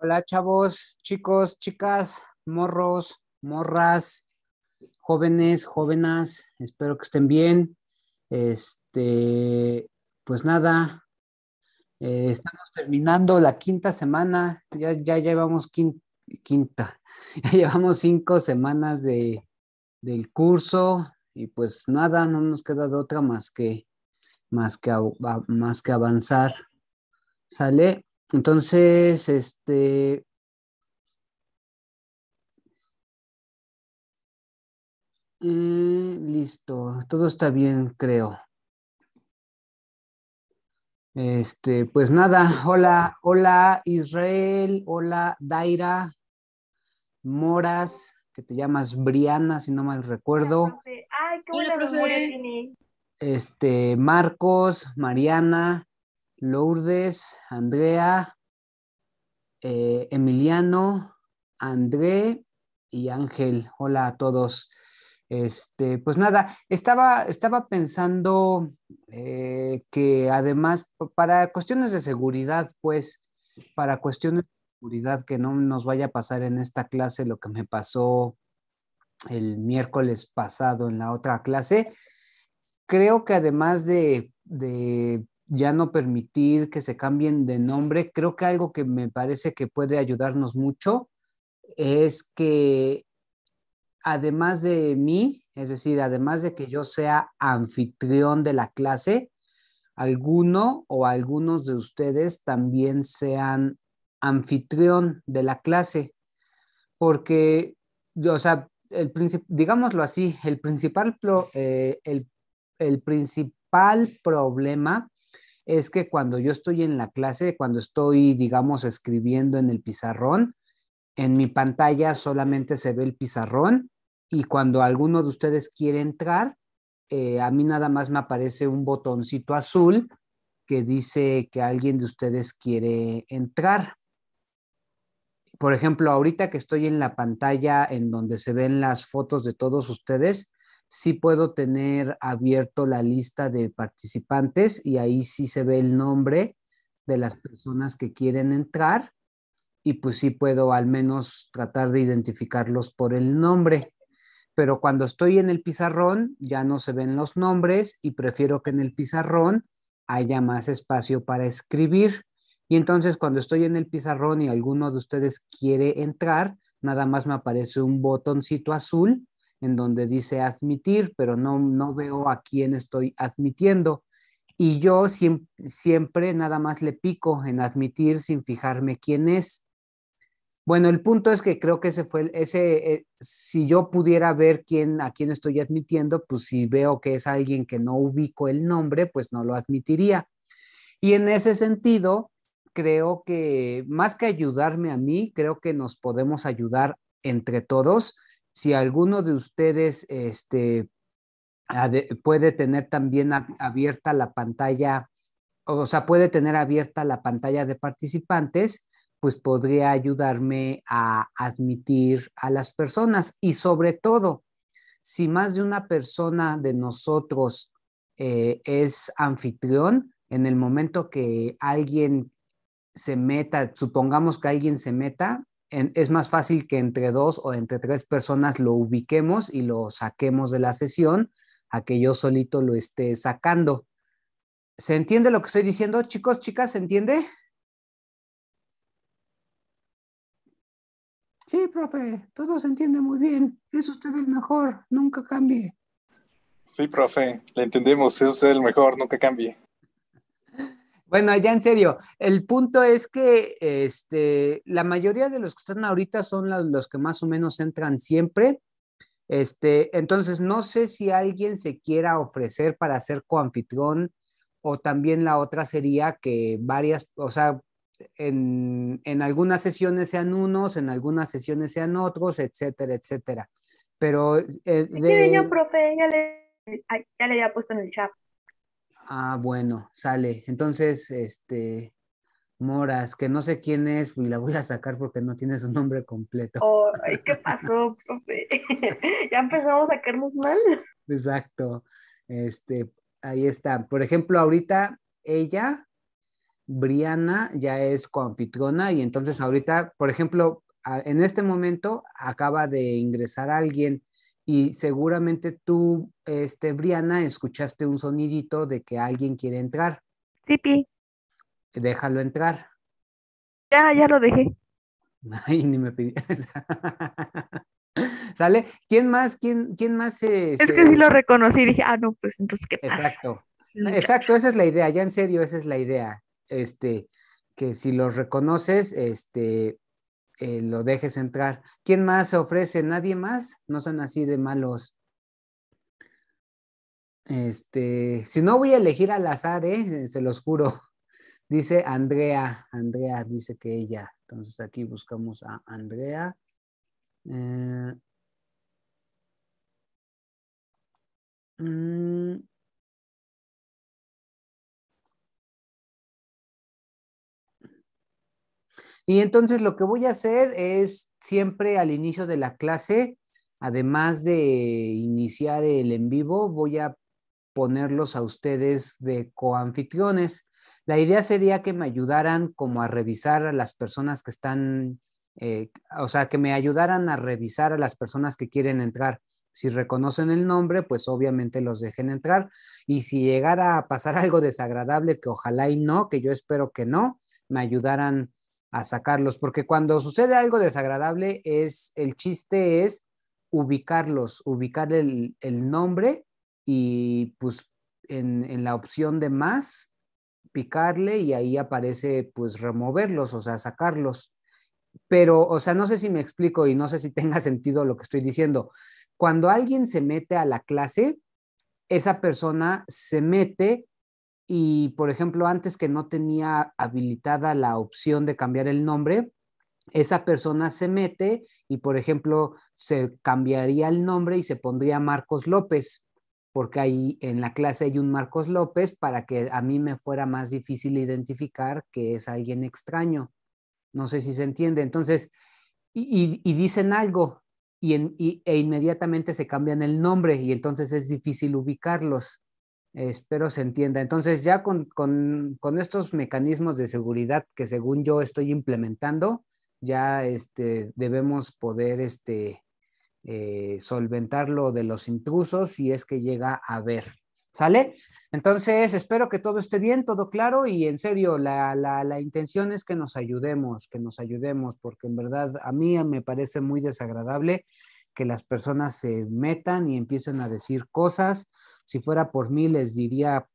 Hola chavos, chicos, chicas, morros, morras, jóvenes, jóvenes, espero que estén bien. Este, pues nada, eh, estamos terminando la quinta semana, ya, ya llevamos quinta, ya llevamos cinco semanas de, del curso y pues nada, no nos queda de otra más que, más que, más que avanzar. ¿Sale? Entonces, este... Eh, listo, todo está bien, creo. Este, pues nada, hola, hola Israel, hola Daira, Moras, que te llamas Briana, si no mal recuerdo. Ay, qué Este, Marcos, Mariana, Lourdes, Andrea, eh, Emiliano, André y Ángel. Hola a todos. Este, pues nada, estaba, estaba pensando eh, que además para cuestiones de seguridad, pues, para cuestiones de seguridad que no nos vaya a pasar en esta clase lo que me pasó el miércoles pasado en la otra clase, creo que además de ya no permitir que se cambien de nombre, creo que algo que me parece que puede ayudarnos mucho es que además de mí, es decir, además de que yo sea anfitrión de la clase, alguno o algunos de ustedes también sean anfitrión de la clase, porque, o sea, el digámoslo así, el principal, eh, el, el principal problema es que cuando yo estoy en la clase, cuando estoy, digamos, escribiendo en el pizarrón, en mi pantalla solamente se ve el pizarrón y cuando alguno de ustedes quiere entrar, eh, a mí nada más me aparece un botoncito azul que dice que alguien de ustedes quiere entrar. Por ejemplo, ahorita que estoy en la pantalla en donde se ven las fotos de todos ustedes, sí puedo tener abierto la lista de participantes y ahí sí se ve el nombre de las personas que quieren entrar y pues sí puedo al menos tratar de identificarlos por el nombre. Pero cuando estoy en el pizarrón ya no se ven los nombres y prefiero que en el pizarrón haya más espacio para escribir. Y entonces cuando estoy en el pizarrón y alguno de ustedes quiere entrar, nada más me aparece un botoncito azul en donde dice admitir, pero no, no veo a quién estoy admitiendo. Y yo siempre, nada más le pico en admitir sin fijarme quién es. Bueno, el punto es que creo que ese fue el, ese, eh, si yo pudiera ver quién, a quién estoy admitiendo, pues si veo que es alguien que no ubico el nombre, pues no lo admitiría. Y en ese sentido, creo que más que ayudarme a mí, creo que nos podemos ayudar entre todos si alguno de ustedes este, puede tener también abierta la pantalla, o sea, puede tener abierta la pantalla de participantes, pues podría ayudarme a admitir a las personas. Y sobre todo, si más de una persona de nosotros eh, es anfitrión, en el momento que alguien se meta, supongamos que alguien se meta, es más fácil que entre dos o entre tres personas lo ubiquemos y lo saquemos de la sesión a que yo solito lo esté sacando. ¿Se entiende lo que estoy diciendo, chicos, chicas? ¿Se entiende? Sí, profe, todo se entiende muy bien. Es usted el mejor, nunca cambie. Sí, profe, le entendemos, es usted el mejor, nunca cambie. Bueno, ya en serio, el punto es que este, la mayoría de los que están ahorita son los que más o menos entran siempre. Este, entonces, no sé si alguien se quiera ofrecer para ser coanfitrión o también la otra sería que varias, o sea, en, algunas sesiones sean unos, en algunas sesiones sean otros, etcétera, etcétera. Pero... Eh, yo, profe, ya le, ya le había puesto en el chat. Ah, bueno, sale. Entonces, este, Moras, que no sé quién es, y la voy a sacar porque no tiene su nombre completo. Oh, ¿Qué pasó, profe? ya empezamos a sacarnos mal. Exacto. Este, ahí está. Por ejemplo, ahorita ella, Briana, ya es coanfitrona y entonces ahorita, por ejemplo, en este momento acaba de ingresar alguien y seguramente tú, este, Briana, escuchaste un sonidito de que alguien quiere entrar. Sí, Pi. Déjalo entrar. Ya, ya lo dejé. Ay, ni me pidí. ¿Sale? ¿Quién más? ¿Quién, quién más Es que sí lo reconocí, dije, ah, no, pues entonces, ¿qué pasa? Exacto. Exacto, esa es la idea, ya en serio, esa es la idea. Este, que si los reconoces, este, eh, lo dejes entrar. ¿Quién más se ofrece? ¿Nadie más? No son así de malos. Este, si no voy a elegir al azar, ¿eh? eh se los juro. Dice Andrea, Andrea dice que ella. Entonces aquí buscamos a Andrea. Eh, mm, Y entonces lo que voy a hacer es siempre al inicio de la clase, además de iniciar el en vivo, voy a ponerlos a ustedes de coanfitriones. La idea sería que me ayudaran como a revisar a las personas que están, eh, o sea, que me ayudaran a revisar a las personas que quieren entrar. Si reconocen el nombre, pues obviamente los dejen entrar. Y si llegara a pasar algo desagradable, que ojalá y no, que yo espero que no, me ayudaran a sacarlos, porque cuando sucede algo desagradable es, el chiste es ubicarlos, ubicar el, nombre y pues en, en, la opción de más, picarle y ahí aparece pues removerlos, o sea, sacarlos. Pero, o sea, no sé si me explico y no sé si tenga sentido lo que estoy diciendo. Cuando alguien se mete a la clase, esa persona se mete y, por ejemplo, antes que no tenía habilitada la opción de cambiar el nombre, esa persona se mete y, por ejemplo, se cambiaría el nombre y se pondría Marcos López, porque ahí en la clase hay un Marcos López para que a mí me fuera más difícil identificar que es alguien extraño. No sé si se entiende. Entonces, y, dicen algo y e inmediatamente se cambian el nombre y entonces es difícil ubicarlos. Espero se entienda. Entonces, ya con, estos mecanismos de seguridad que según yo estoy implementando, ya este, debemos poder este, eh, solventar lo de los intrusos si es que llega a ver ¿Sale? Entonces, espero que todo esté bien, todo claro y en serio, la, la intención es que nos ayudemos, que nos ayudemos, porque en verdad a mí me parece muy desagradable que las personas se metan y empiecen a decir cosas si fuera por mí, les diría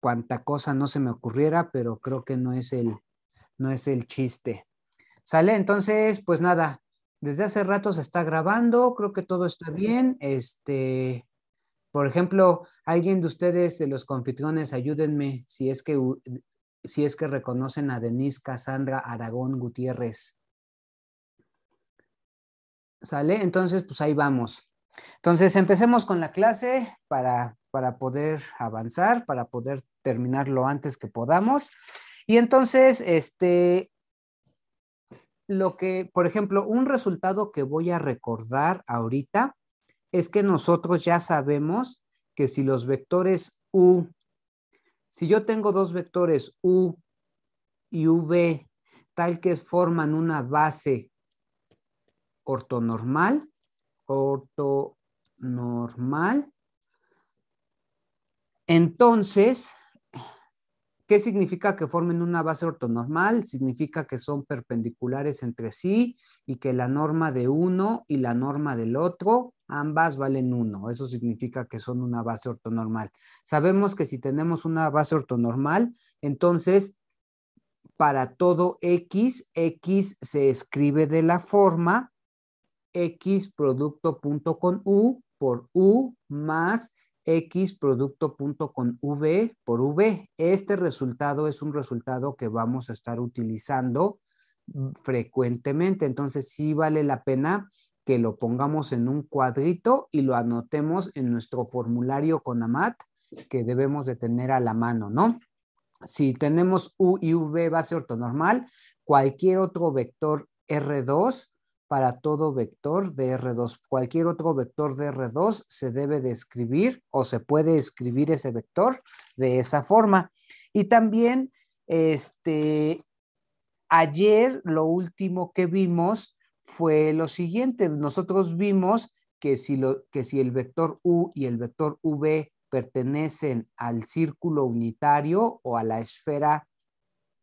cuánta cosa no se me ocurriera, pero creo que no es el, no es el chiste. Sale, entonces, pues nada, desde hace rato se está grabando, creo que todo está bien. Este, por ejemplo, alguien de ustedes, de los confitriones, ayúdenme si es que, si es que reconocen a Denise Casandra Aragón Gutiérrez. ¿Sale? Entonces, pues ahí vamos. Entonces, empecemos con la clase para, poder avanzar, para poder terminar lo antes que podamos. Y entonces, este, lo que, por ejemplo, un resultado que voy a recordar ahorita es que nosotros ya sabemos que si los vectores U, si yo tengo dos vectores U y V, tal que forman una base ortonormal, ortonormal. Entonces, ¿qué significa que formen una base ortonormal? Significa que son perpendiculares entre sí y que la norma de uno y la norma del otro, ambas valen uno. Eso significa que son una base ortonormal. Sabemos que si tenemos una base ortonormal, entonces para todo x, x se escribe de la forma x producto punto con u por u más x producto punto con v por v. Este resultado es un resultado que vamos a estar utilizando frecuentemente. Entonces sí vale la pena que lo pongamos en un cuadrito y lo anotemos en nuestro formulario con AMAT que debemos de tener a la mano, ¿no? Si tenemos U y V base ortonormal, cualquier otro vector R2 para todo vector de R2. Cualquier otro vector de R2 se debe de o se puede escribir ese vector de esa forma. Y también, este, ayer lo último que vimos fue lo siguiente. Nosotros vimos que si, que si el vector U y el vector V pertenecen al círculo unitario o a la esfera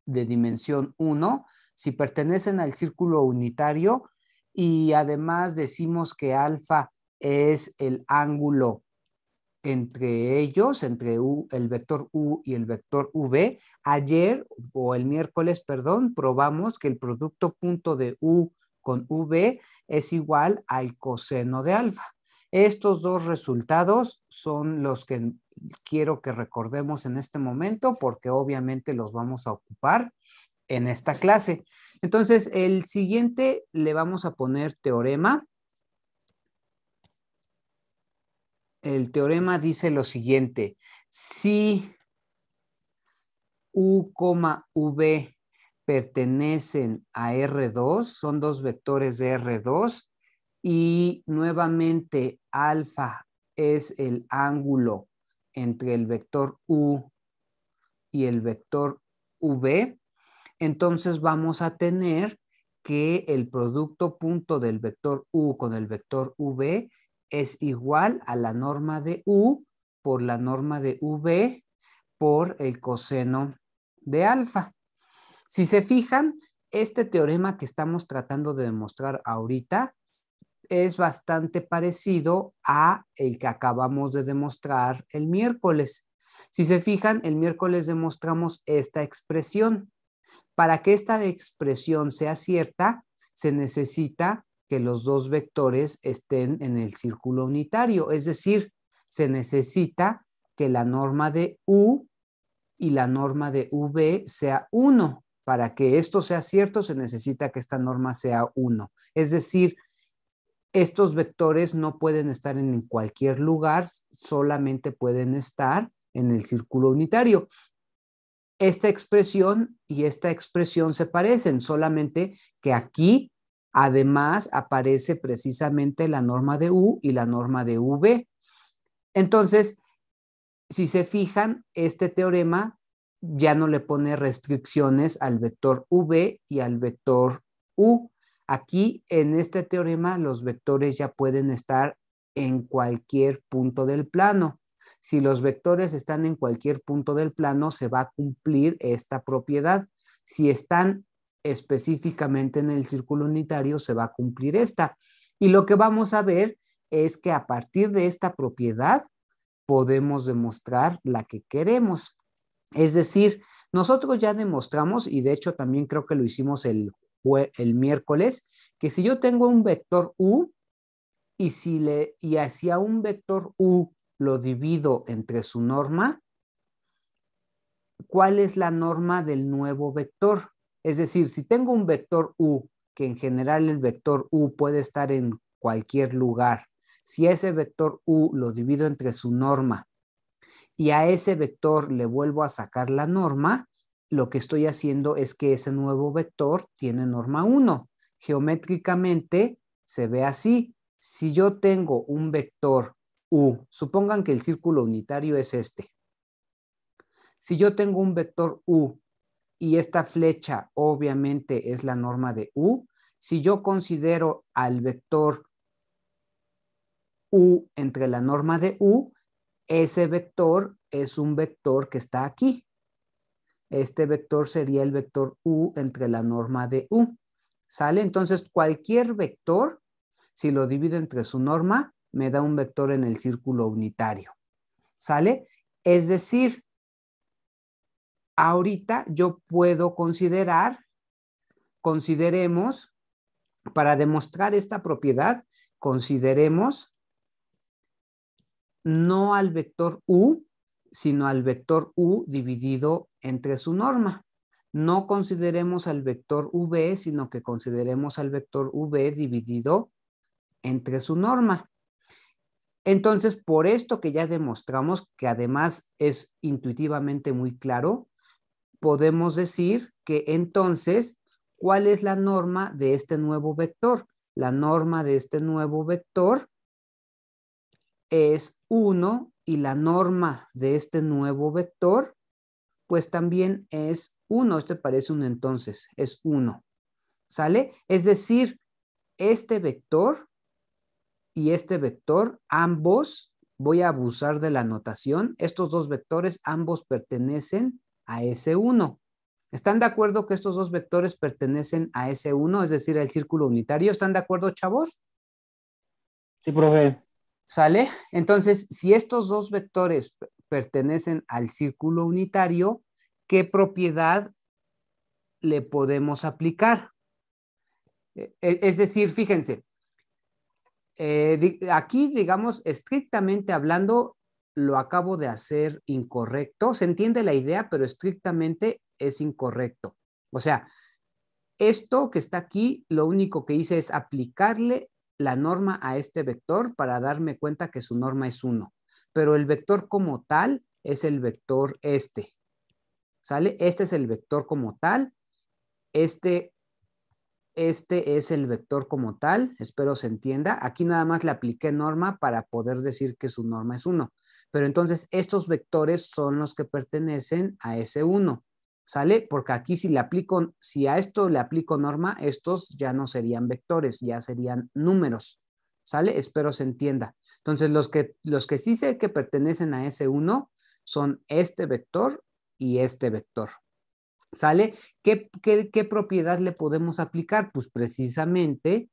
de dimensión 1, si pertenecen al círculo unitario, y además decimos que alfa es el ángulo entre ellos, entre el vector U y el vector V. Ayer o el miércoles, perdón, probamos que el producto punto de U con V es igual al coseno de alfa. Estos dos resultados son los que quiero que recordemos en este momento porque obviamente los vamos a ocupar en esta clase. Entonces, el siguiente le vamos a poner teorema. El teorema dice lo siguiente. Si U, V pertenecen a R2, son dos vectores de R2, y nuevamente alfa es el ángulo entre el vector U y el vector V, entonces vamos a tener que el producto punto del vector U con el vector V es igual a la norma de U por la norma de V por el coseno de alfa. Si se fijan, este teorema que estamos tratando de demostrar ahorita es bastante parecido a el que acabamos de demostrar el miércoles. Si se fijan, el miércoles demostramos esta expresión. Para que esta expresión sea cierta, se necesita que los dos vectores estén en el círculo unitario, es decir, se necesita que la norma de U y la norma de V sea 1. Para que esto sea cierto, se necesita que esta norma sea 1. Es decir, estos vectores no pueden estar en cualquier lugar, solamente pueden estar en el círculo unitario esta expresión y esta expresión se parecen, solamente que aquí además aparece precisamente la norma de U y la norma de V. Entonces, si se fijan, este teorema ya no le pone restricciones al vector V y al vector U. Aquí en este teorema los vectores ya pueden estar en cualquier punto del plano si los vectores están en cualquier punto del plano, se va a cumplir esta propiedad. Si están específicamente en el círculo unitario, se va a cumplir esta. Y lo que vamos a ver es que a partir de esta propiedad podemos demostrar la que queremos. Es decir, nosotros ya demostramos, y de hecho también creo que lo hicimos el, el miércoles, que si yo tengo un vector U y, si le, y hacia un vector U lo divido entre su norma, ¿cuál es la norma del nuevo vector? Es decir, si tengo un vector U, que en general el vector U puede estar en cualquier lugar, si ese vector U lo divido entre su norma y a ese vector le vuelvo a sacar la norma, lo que estoy haciendo es que ese nuevo vector tiene norma 1. Geométricamente se ve así. Si yo tengo un vector U. Supongan que el círculo unitario es este. Si yo tengo un vector U y esta flecha obviamente es la norma de U, si yo considero al vector U entre la norma de U, ese vector es un vector que está aquí. Este vector sería el vector U entre la norma de U. ¿Sale? Entonces, cualquier vector, si lo divido entre su norma, me da un vector en el círculo unitario. ¿Sale? Es decir, ahorita yo puedo considerar, consideremos, para demostrar esta propiedad, consideremos no al vector u, sino al vector u dividido entre su norma. No consideremos al vector v, sino que consideremos al vector v dividido entre su norma. Entonces, por esto que ya demostramos, que además es intuitivamente muy claro, podemos decir que entonces, ¿cuál es la norma de este nuevo vector? La norma de este nuevo vector es 1 y la norma de este nuevo vector, pues también es 1. Este parece un entonces, es 1. ¿Sale? Es decir, este vector y este vector, ambos, voy a abusar de la notación, estos dos vectores ambos pertenecen a S1. ¿Están de acuerdo que estos dos vectores pertenecen a S1, es decir, al círculo unitario? ¿Están de acuerdo, chavos? Sí, profe. ¿Sale? Entonces, si estos dos vectores pertenecen al círculo unitario, ¿qué propiedad le podemos aplicar? E-, e-, es decir, fíjense, eh, aquí, digamos, estrictamente hablando, lo acabo de hacer incorrecto. Se entiende la idea, pero estrictamente es incorrecto. O sea, esto que está aquí, lo único que hice es aplicarle la norma a este vector para darme cuenta que su norma es 1. Pero el vector como tal es el vector este. ¿Sale? Este es el vector como tal. Este este es el vector como tal, espero se entienda. Aquí nada más le apliqué norma para poder decir que su norma es 1. Pero entonces estos vectores son los que pertenecen a ese 1, ¿sale? Porque aquí si le aplico, si a esto le aplico norma, estos ya no serían vectores, ya serían números, ¿sale? Espero se entienda. Entonces los que, los que sí sé que pertenecen a ese 1 son este vector y este vector. ¿Sale? ¿Qué, qué, propiedad le podemos aplicar? Pues precisamente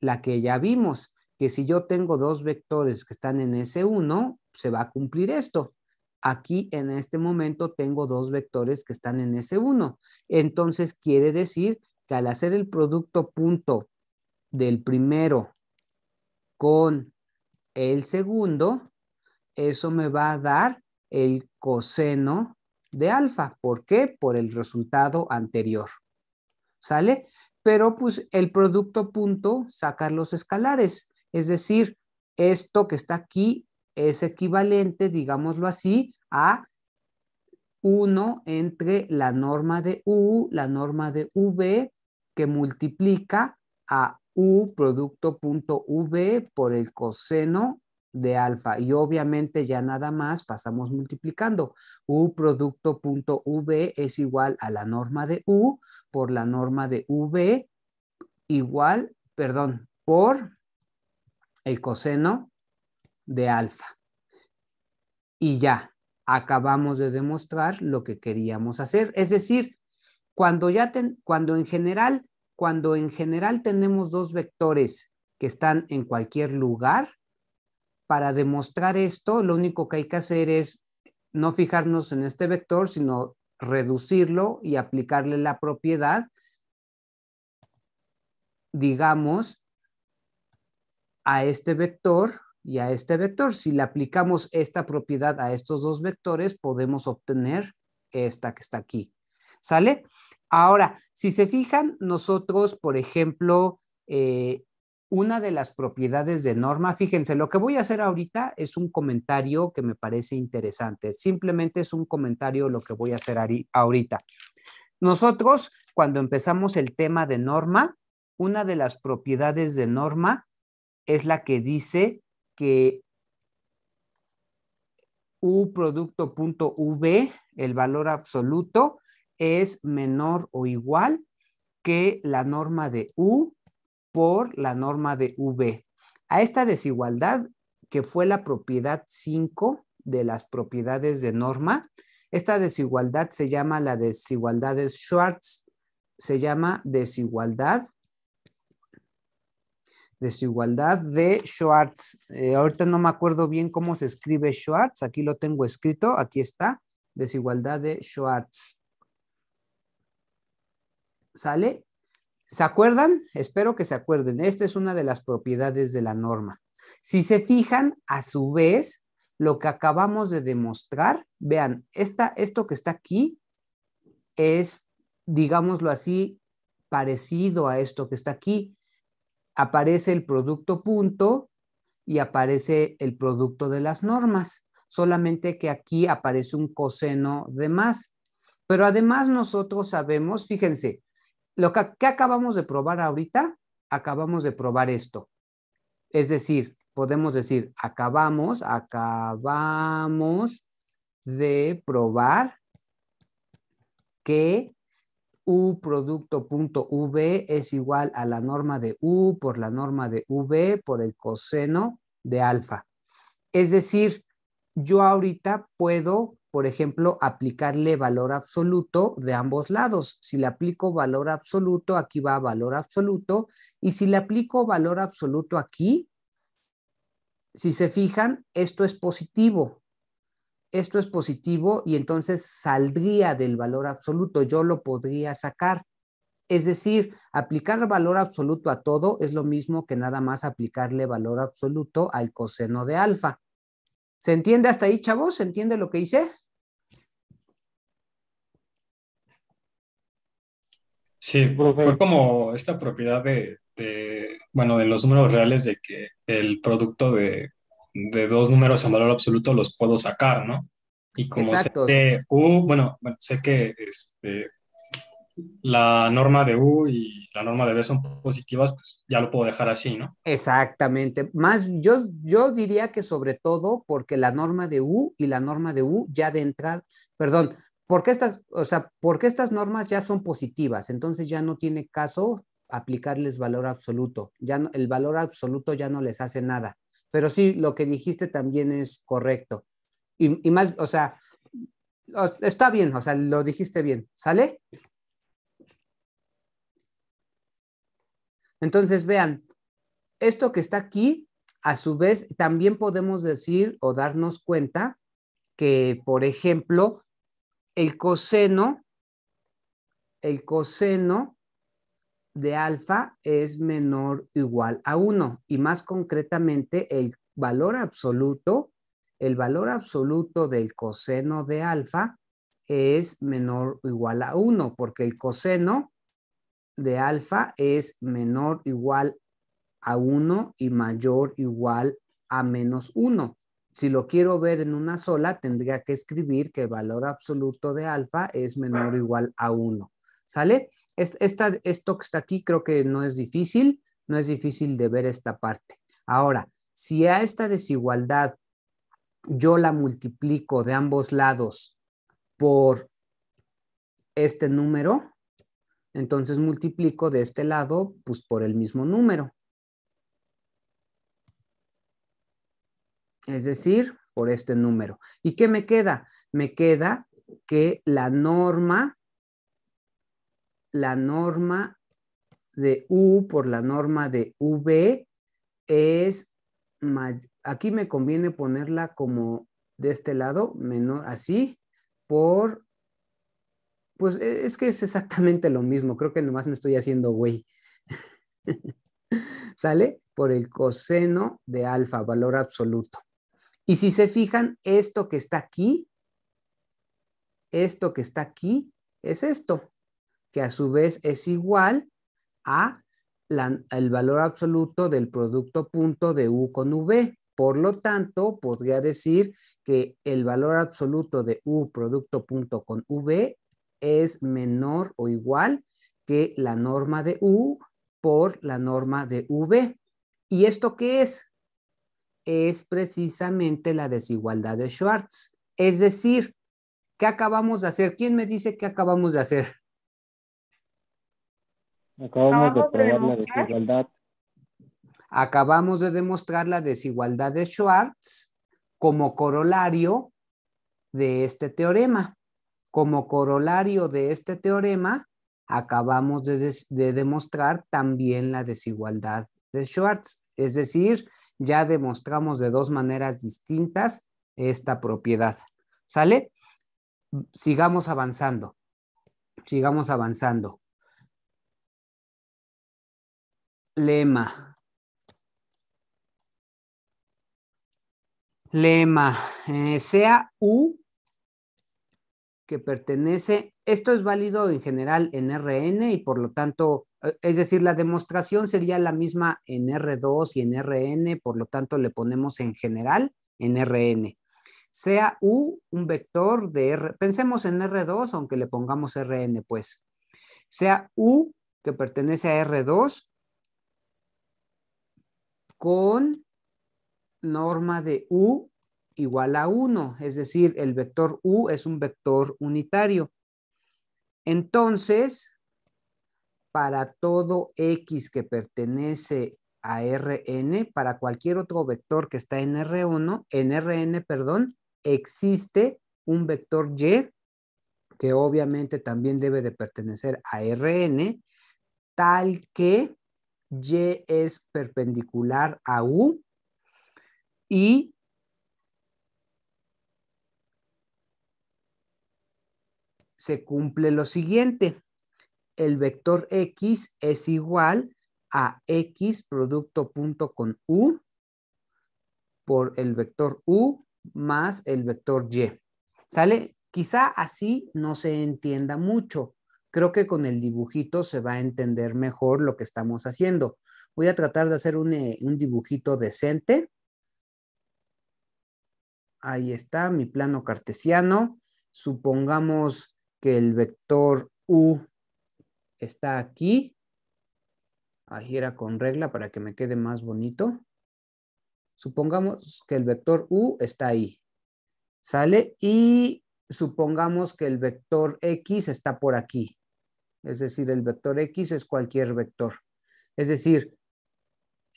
la que ya vimos, que si yo tengo dos vectores que están en S1, se va a cumplir esto. Aquí en este momento tengo dos vectores que están en S1. Entonces quiere decir que al hacer el producto punto del primero con el segundo, eso me va a dar el coseno de alfa. ¿Por qué? Por el resultado anterior. ¿Sale? Pero pues el producto punto sacar los escalares. Es decir, esto que está aquí es equivalente, digámoslo así, a 1 entre la norma de U, la norma de V, que multiplica a U producto punto V por el coseno de alfa. Y obviamente ya nada más pasamos multiplicando. U producto punto V es igual a la norma de U por la norma de V igual, perdón, por el coseno de alfa. Y ya, acabamos de demostrar lo que queríamos hacer. Es decir, cuando ya cuando en general, cuando en general tenemos dos vectores que están en cualquier lugar, para demostrar esto, lo único que hay que hacer es no fijarnos en este vector, sino reducirlo y aplicarle la propiedad, digamos, a este vector y a este vector. Si le aplicamos esta propiedad a estos dos vectores, podemos obtener esta que está aquí. ¿Sale? Ahora, si se fijan, nosotros, por ejemplo, eh, una de las propiedades de norma, fíjense, lo que voy a hacer ahorita es un comentario que me parece interesante. Simplemente es un comentario lo que voy a hacer ahorita. Nosotros, cuando empezamos el tema de norma, una de las propiedades de norma es la que dice que U producto punto V, el valor absoluto, es menor o igual que la norma de U por la norma de V. A esta desigualdad, que fue la propiedad 5 de las propiedades de norma, esta desigualdad se llama la desigualdad de Schwartz, se llama desigualdad desigualdad de Schwartz. Eh, ahorita no me acuerdo bien cómo se escribe Schwartz, aquí lo tengo escrito, aquí está, desigualdad de Schwartz. ¿Sale? ¿Se acuerdan? Espero que se acuerden. Esta es una de las propiedades de la norma. Si se fijan, a su vez, lo que acabamos de demostrar, vean, esto que está aquí es, digámoslo así, parecido a esto que está aquí. Aparece el producto punto y aparece el producto de las normas, solamente que aquí aparece un coseno de más. Pero además nosotros sabemos, fíjense, lo que, acabamos de probar ahorita, acabamos de probar esto. Es decir, podemos decir, acabamos, acabamos de probar que U producto punto V es igual a la norma de U por la norma de V por el coseno de alfa. Es decir, yo ahorita puedo por ejemplo, aplicarle valor absoluto de ambos lados. Si le aplico valor absoluto, aquí va valor absoluto. Y si le aplico valor absoluto aquí, si se fijan, esto es positivo. Esto es positivo y entonces saldría del valor absoluto. Yo lo podría sacar. Es decir, aplicar valor absoluto a todo es lo mismo que nada más aplicarle valor absoluto al coseno de alfa. ¿Se entiende hasta ahí, chavos? ¿Se entiende lo que hice? Sí, fue como esta propiedad de, bueno, de los números reales de que el producto de, dos números en valor absoluto los puedo sacar, ¿no? Y como sé que U, bueno, sé que este, la norma de U y la norma de B son positivas, pues ya lo puedo dejar así, ¿no? Exactamente. Más, yo, yo diría que sobre todo porque la norma de U y la norma de U ya de entrada, perdón, porque estas, o sea, porque estas normas ya son positivas, entonces ya no tiene caso aplicarles valor absoluto, ya el valor absoluto ya no les hace nada. Pero sí, lo que dijiste también es correcto. Y, y más, o sea, está bien, o sea, lo dijiste bien, ¿sale? Entonces, vean, esto que está aquí, a su vez, también podemos decir o darnos cuenta que, por ejemplo, el coseno, el coseno de alfa es menor o igual a 1 y más concretamente el valor absoluto, el valor absoluto del coseno de alfa es menor o igual a 1 porque el coseno de alfa es menor o igual a 1 y mayor o igual a menos 1. Si lo quiero ver en una sola, tendría que escribir que el valor absoluto de alfa es menor o igual a 1. ¿Sale? esto que está aquí creo que no es difícil, no es difícil de ver esta parte. Ahora, si a esta desigualdad yo la multiplico de ambos lados por este número, entonces multiplico de este lado pues por el mismo número. es decir, por este número. ¿Y qué me queda? Me queda que la norma, la norma de U por la norma de V es, aquí me conviene ponerla como de este lado, menor así, por, pues e, es que es exactamente lo mismo, creo que nomás me estoy haciendo güey. ¿Sale? Por el coseno de alfa, valor absoluto. Y si se fijan, esto que está aquí, esto que está aquí es esto, que a su vez es igual a el valor absoluto del producto punto de U con V. Por lo tanto, podría decir que el valor absoluto de U producto punto con V es menor o igual que la norma de U por la norma de V. ¿Y esto qué es? es precisamente la desigualdad de Schwartz. Es decir, ¿qué acabamos de hacer? ¿Quién me dice qué acabamos de hacer? Acabamos de probar la desigualdad. Acabamos de demostrar la desigualdad de Schwartz como corolario de este teorema. Como corolario de este teorema, acabamos de, de, demostrar también la desigualdad de Schwartz. Es decir, ya demostramos de dos maneras distintas esta propiedad. ¿Sale? Sigamos avanzando. Sigamos avanzando. Lema. Lema. Eh, sea U que pertenece, esto es válido en general en RN y por lo tanto eh, es decir, la demostración sería la misma en R2 y en Rn, por lo tanto le ponemos en general en Rn. Sea U un vector de R, pensemos en R2, aunque le pongamos Rn, pues. Sea U que pertenece a R2 con norma de U igual a 1, es decir, el vector U es un vector unitario. Entonces, para todo X que pertenece a Rn, para cualquier otro vector que está en R1, en Rn, perdón, existe un vector Y que obviamente también debe de pertenecer a Rn, tal que Y es perpendicular a U y se cumple lo siguiente el vector X es igual a X producto punto con U por el vector U más el vector Y. ¿Sale? Quizá así no se entienda mucho. Creo que con el dibujito se va a entender mejor lo que estamos haciendo. Voy a tratar de hacer un, eh, dibujito decente. Ahí está mi plano cartesiano. Supongamos que el vector U está aquí. Ahí era con regla para que me quede más bonito. Supongamos que el vector U está ahí. Sale y supongamos que el vector X está por aquí. Es decir, el vector X es cualquier vector. Es decir,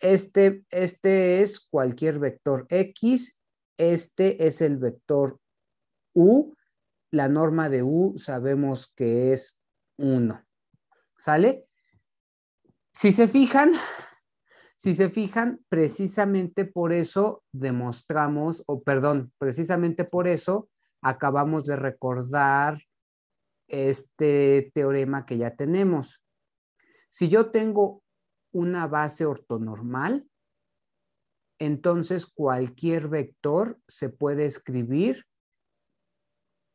este, este es cualquier vector X, este es el vector U, la norma de U sabemos que es 1. ¿Sale? Si se fijan, si se fijan, precisamente por eso demostramos, o perdón, precisamente por eso acabamos de recordar este teorema que ya tenemos. Si yo tengo una base ortonormal, entonces cualquier vector se puede escribir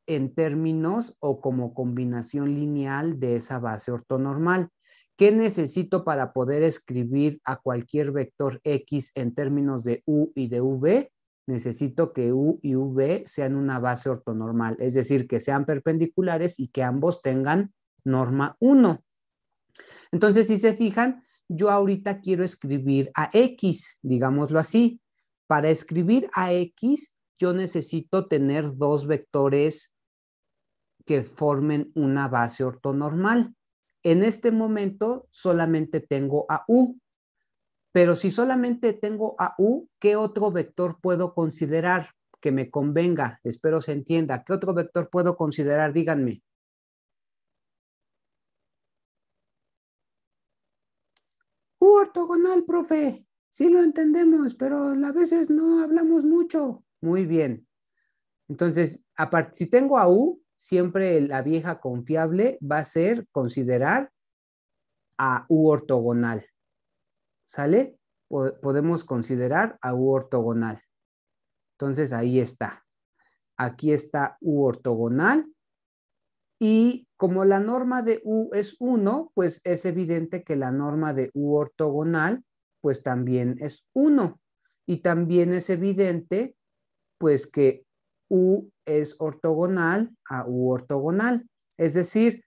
en términos o como combinación lineal de esa base ortonormal. ¿Qué necesito para poder escribir a cualquier vector X en términos de U y de V? Necesito que U y V sean una base ortonormal, es decir, que sean perpendiculares y que ambos tengan norma 1. Entonces, si se fijan, yo ahorita quiero escribir a X, digámoslo así. Para escribir a X, yo necesito tener dos vectores que formen una base ortonormal. En este momento solamente tengo a U, pero si solamente tengo a U, ¿qué otro vector puedo considerar que me convenga? Espero se entienda. ¿Qué otro vector puedo considerar? Díganme. U ortogonal, profe. Sí lo entendemos, pero a veces no hablamos mucho. Muy bien. Entonces, si tengo a U, siempre la vieja confiable va a ser considerar a U ortogonal. ¿Sale? Podemos considerar a U ortogonal. Entonces ahí está. Aquí está U ortogonal. Y como la norma de U es 1, pues es evidente que la norma de U ortogonal, pues también es 1. Y también es evidente, pues que U es ortogonal a U ortogonal. Es decir,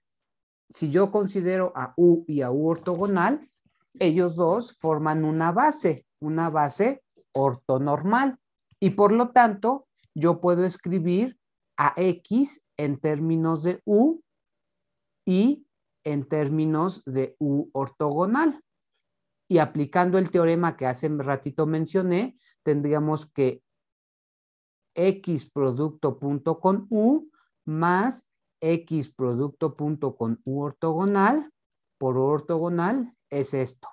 si yo considero a U y a U ortogonal, ellos dos forman una base, una base ortonormal. Y por lo tanto, yo puedo escribir a X en términos de U y en términos de U ortogonal. Y aplicando el teorema que hace ratito mencioné, tendríamos que X producto punto con U más X producto punto con U ortogonal por ortogonal es esto.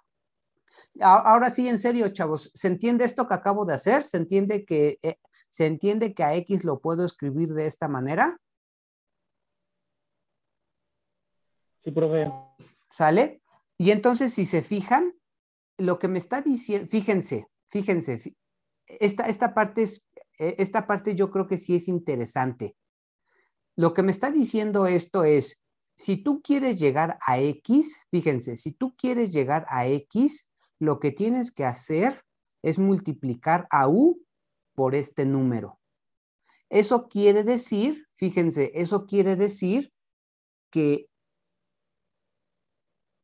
Ahora sí, en serio, chavos, ¿se entiende esto que acabo de hacer? ¿Se entiende que, eh, ¿se entiende que a X lo puedo escribir de esta manera? Sí, profe. ¿Sale? Y entonces, si se fijan, lo que me está diciendo, fíjense, fíjense, esta parte es e, esta parte yo creo que sí es interesante. Lo que me está diciendo esto es, si tú quieres llegar a X, fíjense, si tú quieres llegar a X, lo que tienes que hacer es multiplicar a U por este número. Eso quiere decir, fíjense, eso quiere decir que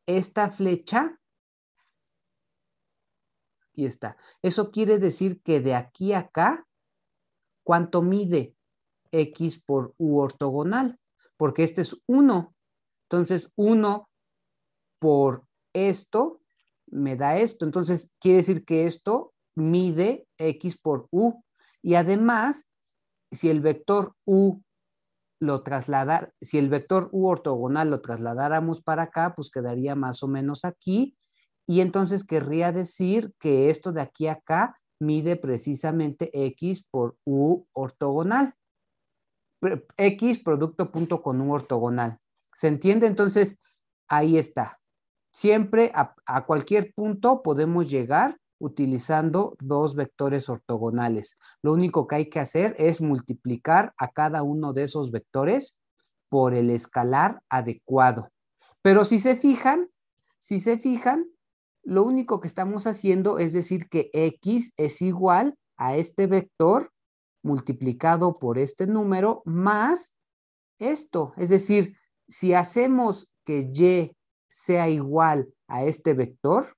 esta flecha, aquí está, eso quiere decir que de aquí a acá cuánto mide X por U ortogonal, porque este es 1. Entonces, 1 por esto me da esto. Entonces, quiere decir que esto mide X por U. Y además, si el vector U lo trasladar, si el vector U ortogonal lo trasladáramos para acá, pues quedaría más o menos aquí. Y entonces querría decir que esto de aquí a acá mide precisamente X por U ortogonal. X producto punto con U ortogonal. ¿Se entiende? Entonces, ahí está. Siempre a, cualquier punto podemos llegar utilizando dos vectores ortogonales. Lo único que hay que hacer es multiplicar a cada uno de esos vectores por el escalar adecuado. Pero si se fijan, si se fijan, lo único que estamos haciendo es decir que x es igual a este vector multiplicado por este número más esto. Es decir, si hacemos que y sea igual a este vector,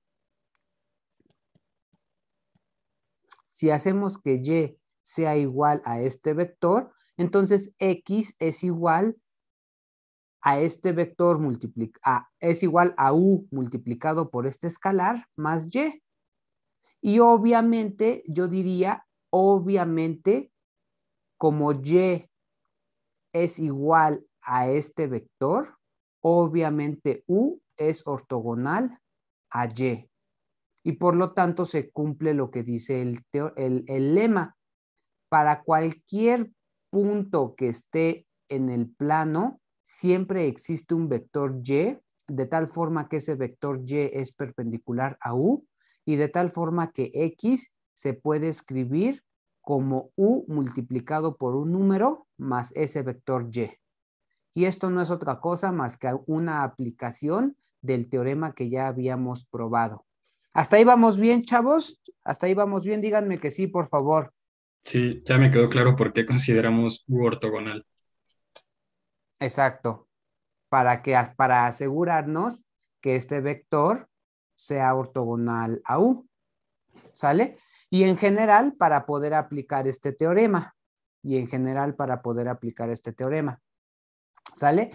si hacemos que y sea igual a este vector, entonces x es igual a este vector multiplica, es igual a u multiplicado por este escalar más y. Y obviamente, yo diría, obviamente, como y es igual a este vector, obviamente u es ortogonal a y. Y por lo tanto se cumple lo que dice el, el lema. Para cualquier punto que esté en el plano, siempre existe un vector y, de tal forma que ese vector y es perpendicular a u, y de tal forma que x se puede escribir como u multiplicado por un número más ese vector y. Y esto no es otra cosa más que una aplicación del teorema que ya habíamos probado. ¿Hasta ahí vamos bien, chavos? ¿Hasta ahí vamos bien? Díganme que sí, por favor. Sí, ya me quedó claro por qué consideramos u ortogonal. Exacto. Para, que, para asegurarnos que este vector sea ortogonal a U. ¿Sale? Y en general, para poder aplicar este teorema. Y en general, para poder aplicar este teorema. ¿Sale?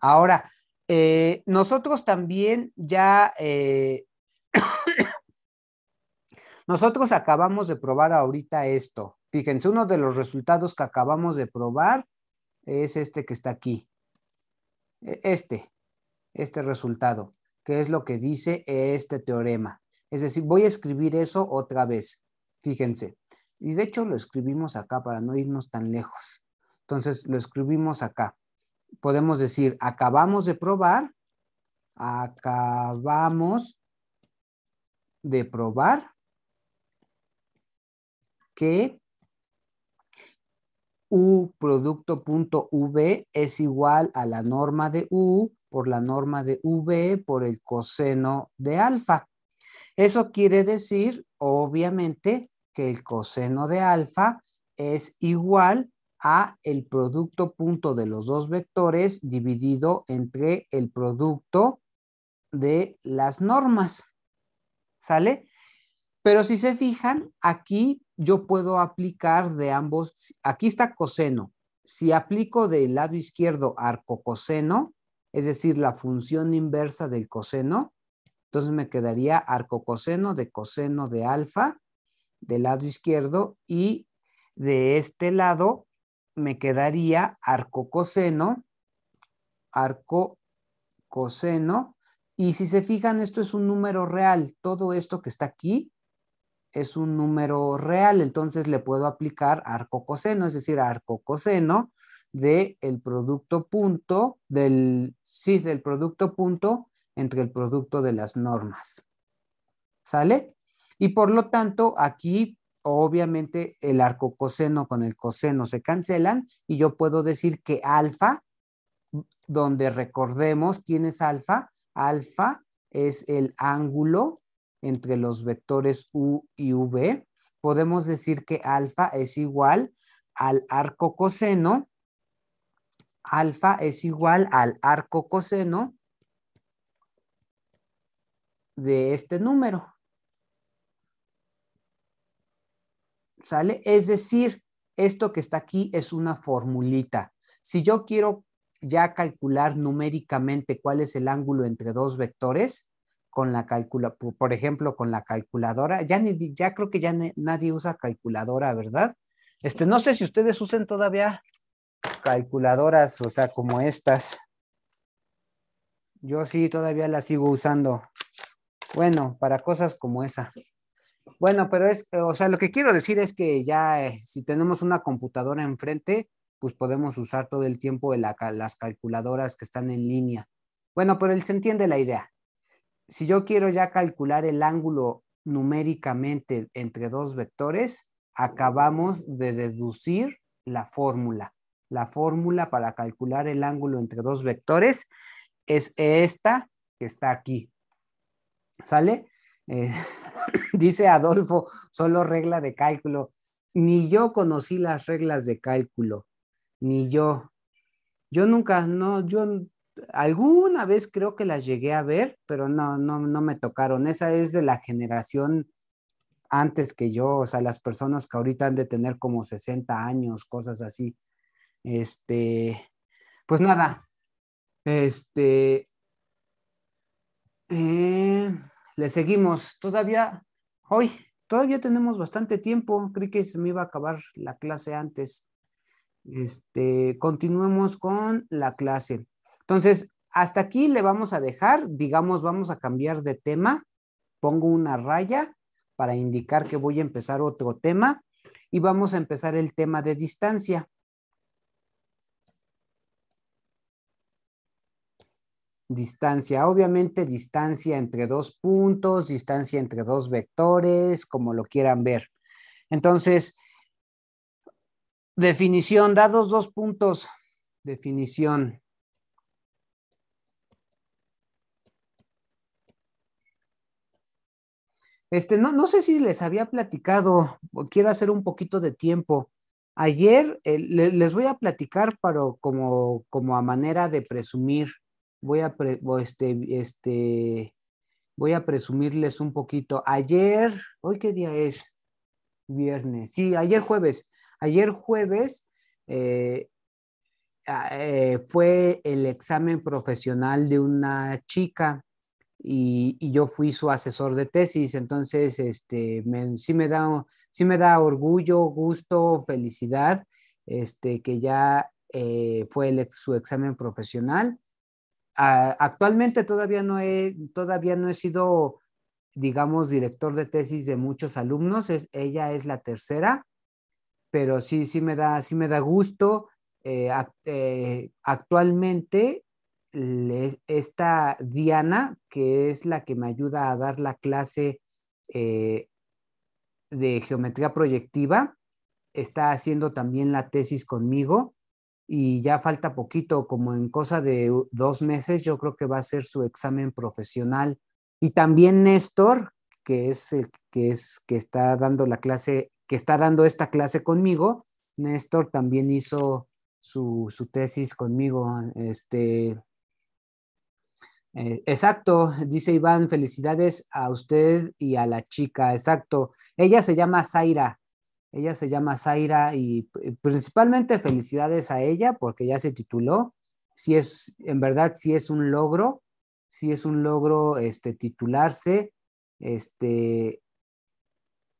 Ahora, eh, nosotros también ya... Eh, nosotros acabamos de probar ahorita esto. Fíjense, uno de los resultados que acabamos de probar es este que está aquí. E-, este, este resultado, que es lo que dice este teorema. Es decir, voy a escribir eso otra vez. Fíjense. Y de hecho lo escribimos acá para no irnos tan lejos. Entonces lo escribimos acá. Podemos decir, acabamos de probar, acabamos de probar que U producto punto V es igual a la norma de U por la norma de V por el coseno de alfa. Eso quiere decir, obviamente, que el coseno de alfa es igual a el producto punto de los dos vectores dividido entre el producto de las normas. ¿Sale? Pero si se fijan, aquí yo puedo aplicar de ambos. Aquí está coseno. Si aplico del lado izquierdo arcocoseno, es decir, la función inversa del coseno, entonces me quedaría arcocoseno de coseno de alfa del lado izquierdo y de este lado me quedaría arcocoseno, arcocoseno. Y si se fijan, esto es un número real. Todo esto que está aquí es un número real, entonces le puedo aplicar arco coseno, es decir, arco coseno del el producto punto, del, sí, del producto punto entre el producto de las normas. ¿Sale? Y por lo tanto, aquí obviamente el arco coseno con el coseno se cancelan y yo puedo decir que alfa, donde recordemos quién es alfa, alfa es el ángulo entre los vectores U y V, podemos decir que alfa es igual al arco coseno, alfa es igual al arco coseno de este número. ¿Sale? Es decir, esto que está aquí es una formulita. Si yo quiero ya calcular numéricamente cuál es el ángulo entre dos vectores, con la calcula, por ejemplo, con la calculadora. Ya, ni, ya creo que ya nadie usa calculadora, ¿verdad? Este, no sé si ustedes usen todavía calculadoras, o sea, como estas. Yo sí todavía las sigo usando. Bueno, para cosas como esa. Bueno, pero es, o sea, lo que quiero decir es que ya eh, si tenemos una computadora enfrente, pues podemos usar todo el tiempo las calculadoras que están en línea. Bueno, pero él se entiende la idea si yo quiero ya calcular el ángulo numéricamente entre dos vectores, acabamos de deducir la fórmula. La fórmula para calcular el ángulo entre dos vectores es esta que está aquí. ¿Sale? Eh, dice Adolfo, solo regla de cálculo. Ni yo conocí las reglas de cálculo, ni yo. Yo nunca, no, yo alguna vez creo que las llegué a ver, pero no, no, no me tocaron. Esa es de la generación antes que yo, o sea, las personas que ahorita han de tener como 60 años, cosas así. Este, pues nada, este, eh, le seguimos. Todavía, hoy, todavía tenemos bastante tiempo. Creí que se me iba a acabar la clase antes. Este, continuemos con la clase. Entonces, hasta aquí le vamos a dejar, digamos, vamos a cambiar de tema, pongo una raya para indicar que voy a empezar otro tema y vamos a empezar el tema de distancia. Distancia, obviamente distancia entre dos puntos, distancia entre dos vectores, como lo quieran ver. Entonces, definición, dados dos puntos, definición. Este, no, no sé si les había platicado, quiero hacer un poquito de tiempo. Ayer eh, les voy a platicar, pero como, como a manera de presumir, voy a, este, este, voy a presumirles un poquito. Ayer, ¿hoy qué día es? Viernes. Sí, ayer jueves. Ayer jueves eh, ah, eh, fue el examen profesional de una chica y, yo fui su asesor de tesis, entonces este, sí, me da, orgullo, gusto, felicidad, este, que ya eh, fue su examen profesional. Ah, actualmente todavía no, he, todavía no he sido, digamos, director de tesis de muchos alumnos, ella es la tercera, pero sí, sí me da, sí me da gusto. Eh, eh, actualmente esta Diana, que es la que me ayuda a dar la clase eh, de geometría proyectiva, está haciendo también la tesis conmigo y ya falta poquito, como en cosa de dos meses, yo creo que va a ser su examen profesional. Y también Néstor, que es que, es, que está dando la clase, que está dando esta clase conmigo, Néstor también hizo su, tesis conmigo. Este, eh, exacto, dice Iván, felicidades a usted y a la chica, exacto. Ella se llama Zaira, ella se llama Zaira y principalmente felicidades a ella porque ya se tituló. Si es, en verdad, si es un logro, si es un logro este, titularse, este,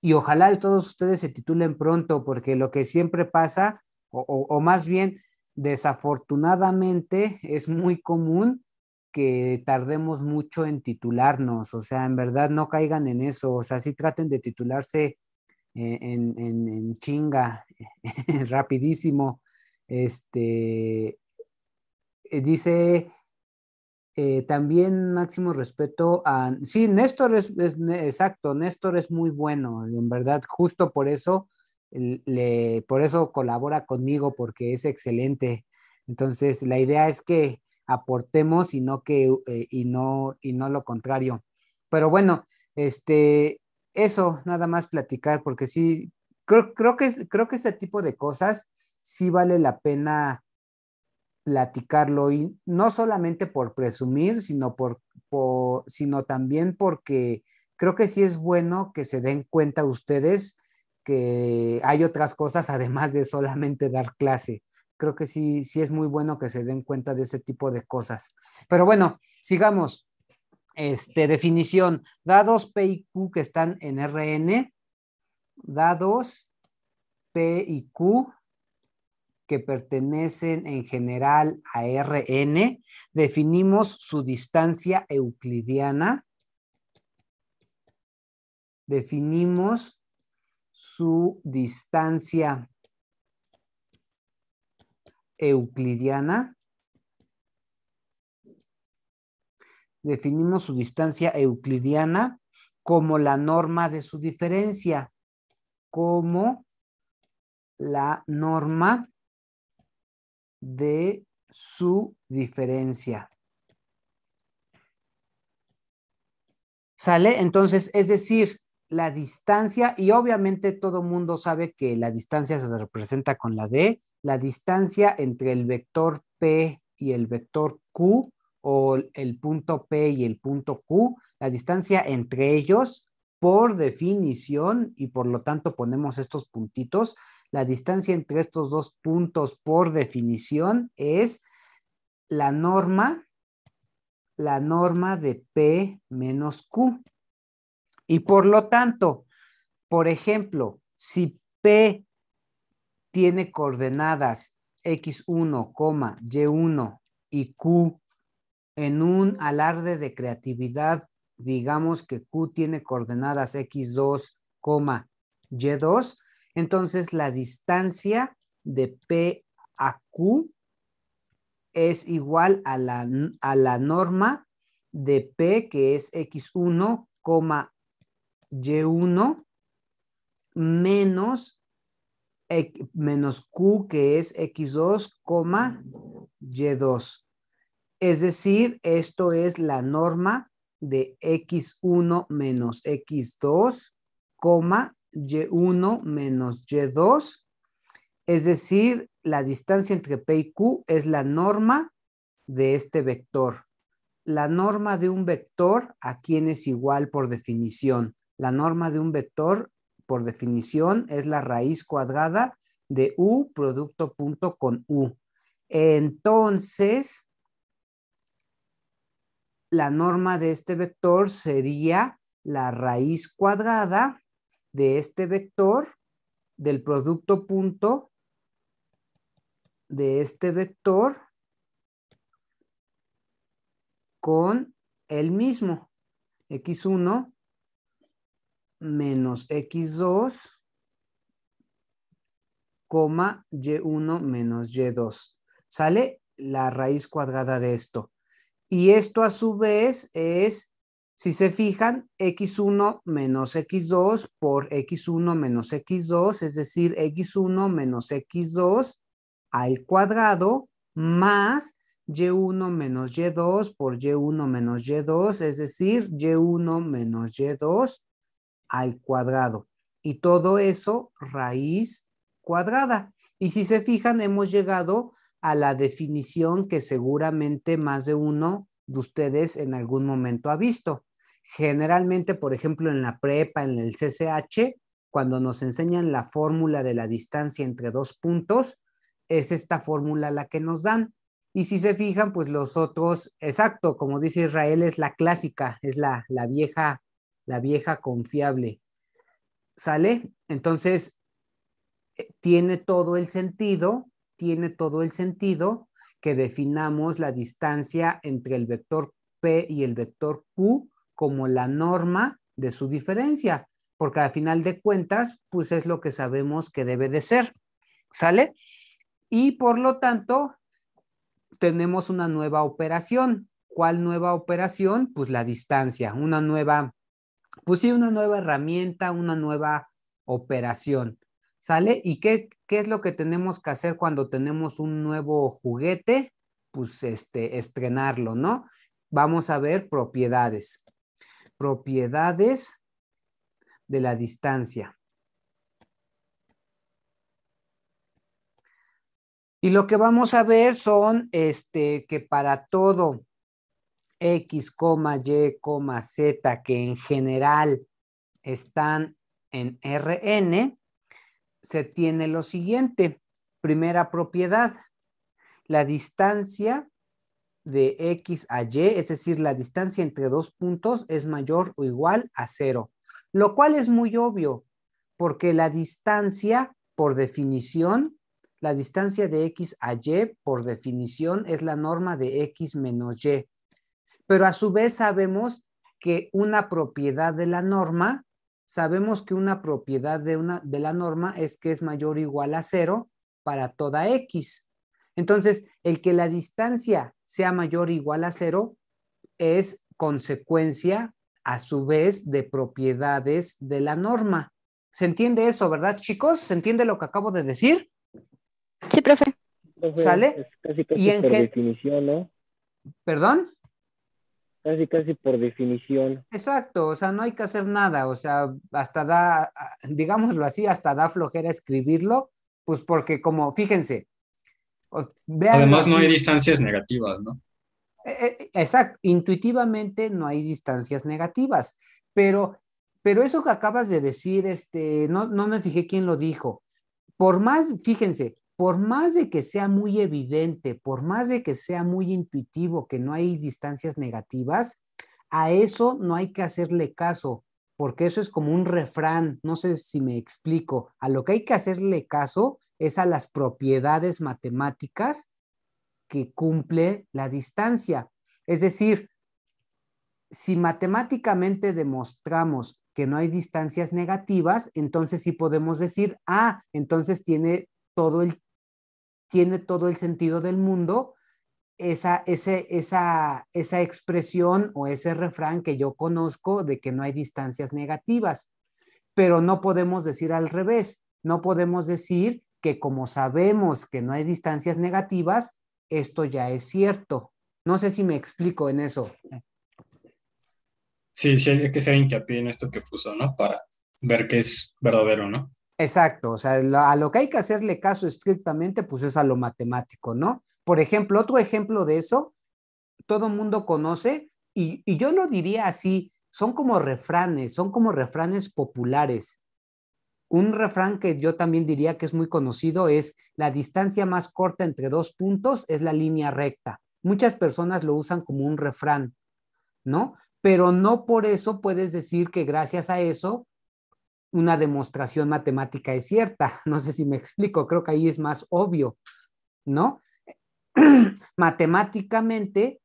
y ojalá todos ustedes se titulen pronto porque lo que siempre pasa, o más bien, desafortunadamente, es muy común que tardemos mucho en titularnos, o sea, en verdad no caigan en eso, o sea, sí traten de titularse e-, en, en, chinga, rapidísimo. Este, eh, dice eh, también máximo respeto a... Sí, Néstor es, exacto, Néstor es muy bueno, en verdad, justo por eso, le, por eso colabora conmigo, porque es excelente. Entonces, la idea es que aportemos y no que eh, y no y no lo contrario. Pero bueno, este eso nada más platicar porque sí creo, creo que creo que este tipo de cosas sí vale la pena platicarlo y no solamente por presumir, sino por sino también porque creo que sí es bueno que se den cuenta ustedes que hay otras cosas además de solamente dar clase creo que sí, sí es muy bueno que se den cuenta de ese tipo de cosas. Pero bueno, sigamos. Este, definición, dados P y Q que están en RN, dados P y Q que pertenecen en general a RN, definimos su distancia euclidiana, definimos su distancia euclidiana, definimos su distancia euclidiana como la norma de su diferencia, como la norma de su diferencia. ¿Sale? Entonces, es decir, la distancia, y obviamente todo mundo sabe que la distancia se representa con la D, la distancia entre el vector P y el vector Q o el punto P y el punto Q, la distancia entre ellos por definición y por lo tanto ponemos estos puntitos, la distancia entre estos dos puntos por definición es la norma, la norma de P menos Q. Y por lo tanto, por ejemplo, si P tiene coordenadas X1, Y1 y Q en un alarde de creatividad, digamos que Q tiene coordenadas X2, Y2, entonces la distancia de P a Q es igual a la, a la norma de P, que es X1, Y1, menos menos Q, que es X2, Y2. Es decir, esto es la norma de X1 menos X2, Y1 menos Y2. Es decir, la distancia entre P y Q es la norma de este vector. La norma de un vector, ¿a quien es igual por definición? La norma de un vector por definición, es la raíz cuadrada de U producto punto con U. Entonces, la norma de este vector sería la raíz cuadrada de este vector del producto punto de este vector con el mismo x1 menos x2, coma y1 menos y2. Sale la raíz cuadrada de esto. Y esto a su vez es, si se fijan, x1 menos x2 por x1 menos x2, es decir, x1 menos x2 al cuadrado más y1 menos y2 por y1 menos y2, es decir, y1 menos y2 al cuadrado. Y todo eso raíz cuadrada. Y si se fijan, hemos llegado a la definición que seguramente más de uno de ustedes en algún momento ha visto. Generalmente, por ejemplo, en la prepa, en el CCH, cuando nos enseñan la fórmula de la distancia entre dos puntos, es esta fórmula la que nos dan. Y si se fijan, pues los otros, exacto, como dice Israel, es la clásica, es la, la vieja la vieja confiable. ¿Sale? Entonces, eh, tiene todo el sentido, tiene todo el sentido que definamos la distancia entre el vector P y el vector Q como la norma de su diferencia, porque al final de cuentas, pues es lo que sabemos que debe de ser. ¿Sale? Y por lo tanto, tenemos una nueva operación. ¿Cuál nueva operación? Pues la distancia, una nueva pues sí, una nueva herramienta, una nueva operación. ¿Sale? ¿Y qué, qué es lo que tenemos que hacer cuando tenemos un nuevo juguete? Pues este, estrenarlo, ¿no? Vamos a ver propiedades. Propiedades de la distancia. Y lo que vamos a ver son este, que para todo X, Y, Z, que en general están en Rn, se tiene lo siguiente. Primera propiedad, la distancia de X a Y, es decir, la distancia entre dos puntos es mayor o igual a cero, lo cual es muy obvio, porque la distancia, por definición, la distancia de X a Y, por definición, es la norma de X menos Y pero a su vez sabemos que una propiedad de la norma, sabemos que una propiedad de, una, de la norma es que es mayor o igual a cero para toda x. Entonces, el que la distancia sea mayor o igual a cero es consecuencia, a su vez, de propiedades de la norma. ¿Se entiende eso, verdad, chicos? ¿Se entiende lo que acabo de decir? Sí, profe. ¿Sale? y en ¿Perdón? casi casi por definición. Exacto, o sea, no hay que hacer nada, o sea, hasta da, digámoslo así, hasta da flojera escribirlo, pues porque como, fíjense. Además no hay distancias negativas, ¿no? E, e, exacto, intuitivamente no hay distancias negativas, pero, pero eso que acabas de decir, este, no, no me fijé quién lo dijo. Por más, fíjense, por más de que sea muy evidente, por más de que sea muy intuitivo, que no hay distancias negativas, a eso no hay que hacerle caso, porque eso es como un refrán, no sé si me explico, a lo que hay que hacerle caso es a las propiedades matemáticas que cumple la distancia. Es decir, si matemáticamente demostramos que no hay distancias negativas, entonces sí podemos decir, ah, entonces tiene todo el tiene todo el sentido del mundo esa, ese, esa expresión o ese refrán que yo conozco de que no hay distancias negativas, pero no podemos decir al revés, no podemos decir que como sabemos que no hay distancias negativas, esto ya es cierto. No sé si me explico en eso. Sí, sí, hay que ser hincapié en esto que puso, ¿no? Para ver qué es verdadero, ¿no? Exacto, o sea, a lo que hay que hacerle caso estrictamente, pues es a lo matemático, ¿no? Por ejemplo, otro ejemplo de eso, todo mundo conoce, y, y yo lo diría así, son como refranes, son como refranes populares. Un refrán que yo también diría que es muy conocido es la distancia más corta entre dos puntos es la línea recta. Muchas personas lo usan como un refrán, ¿no? Pero no por eso puedes decir que gracias a eso una demostración matemática es cierta. No sé si me explico, creo que ahí es más obvio, ¿no? Matemáticamente,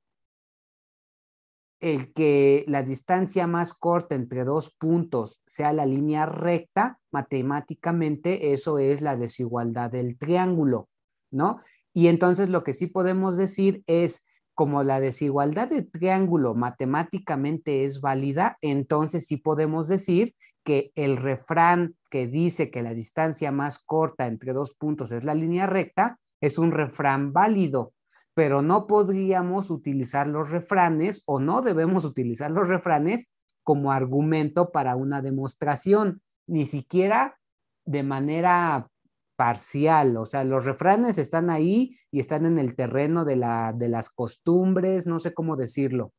el que la distancia más corta entre dos puntos sea la línea recta, matemáticamente eso es la desigualdad del triángulo, ¿no? Y entonces lo que sí podemos decir es, como la desigualdad del triángulo matemáticamente es válida, entonces sí podemos decir que el refrán que dice que la distancia más corta entre dos puntos es la línea recta es un refrán válido, pero no podríamos utilizar los refranes o no debemos utilizar los refranes como argumento para una demostración, ni siquiera de manera parcial, o sea, los refranes están ahí y están en el terreno de, las costumbres, no sé cómo decirlo.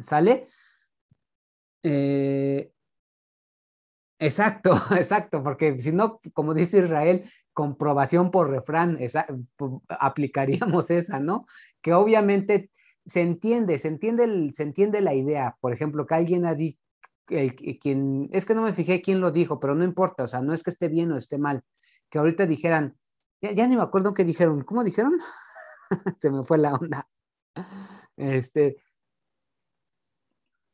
¿Sale? Eh, Exacto, exacto, porque si no, como dice Israel, comprobación por refrán, esa, aplicaríamos esa, ¿no? Que obviamente se entiende, se entiende, se entiende la idea. Por ejemplo, que alguien ha dicho, quien, es que no me fijé quién lo dijo, pero no importa, o sea, no es que esté bien o esté mal. Que ahorita dijeran, ya, ya ni me acuerdo qué dijeron, ¿cómo dijeron? se me fue la onda. Este,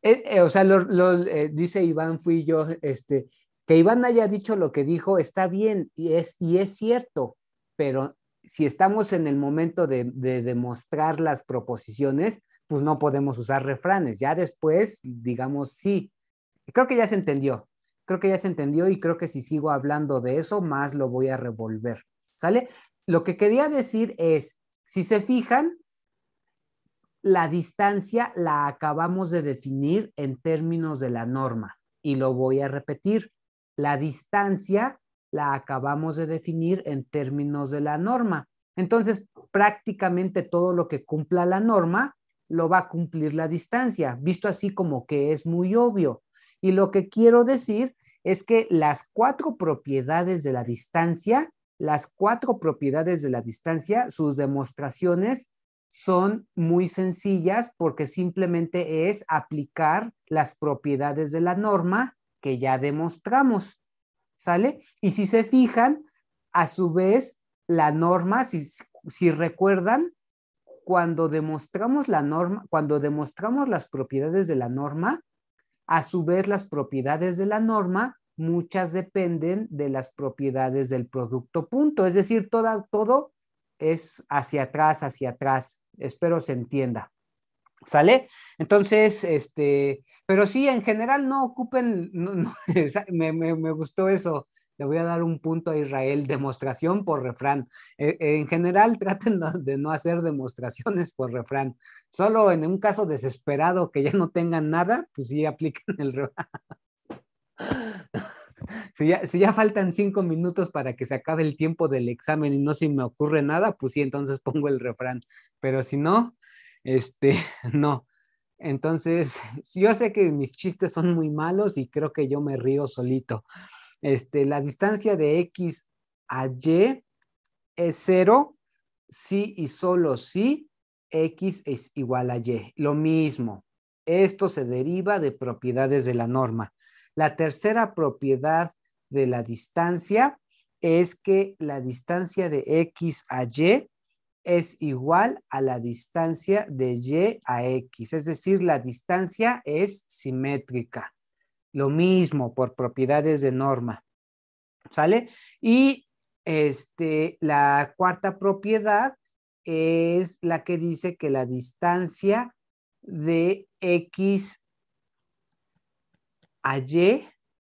eh, o sea, lo, eh, dice Iván, fui yo, este, que Iván haya dicho lo que dijo está bien y es, y es cierto, pero si estamos en el momento de, de demostrar las proposiciones, pues no podemos usar refranes. Ya después, digamos, sí. Creo que ya se entendió. Creo que ya se entendió y creo que si sigo hablando de eso, más lo voy a revolver. ¿Sale? Lo que quería decir es, si se fijan, la distancia la acabamos de definir en términos de la norma y lo voy a repetir. La distancia la acabamos de definir en términos de la norma. Entonces, prácticamente todo lo que cumpla la norma lo va a cumplir la distancia, visto así como que es muy obvio. Y lo que quiero decir es que las cuatro propiedades de la distancia, las cuatro propiedades de la distancia, sus demostraciones son muy sencillas porque simplemente es aplicar las propiedades de la norma que ya demostramos, ¿sale? Y si se fijan, a su vez, la norma, si, recuerdan, cuando demostramos la norma, cuando demostramos las propiedades de la norma, a su vez las propiedades de la norma muchas dependen de las propiedades del producto punto, es decir, toda, todo es hacia atrás, hacia atrás. Espero se entienda. ¿Sale? Entonces, este, pero sí, en general no ocupen, me, gustó eso. Le voy a dar un punto a Israel, demostración por refrán. Eh, eh, en general, traten de no hacer demostraciones por refrán. Solo en un caso desesperado que ya no tengan nada, pues sí apliquen el refrán. si, ya, faltan cinco minutos para que se acabe el tiempo del examen y no se me ocurre nada, pues sí, entonces pongo el refrán. Pero si no, este, no. Entonces, yo sé que mis chistes son muy malos y creo que yo me río solito. Este, la distancia de X a Y es cero si y solo si X es igual a Y. Lo mismo. Esto se deriva de propiedades de la norma. La tercera propiedad de la distancia es que la distancia de X a Y es igual a la distancia de Y a X, es decir, la distancia es simétrica. Lo mismo por propiedades de norma. ¿Sale? Y este, la cuarta propiedad es la que dice que la distancia de X a Y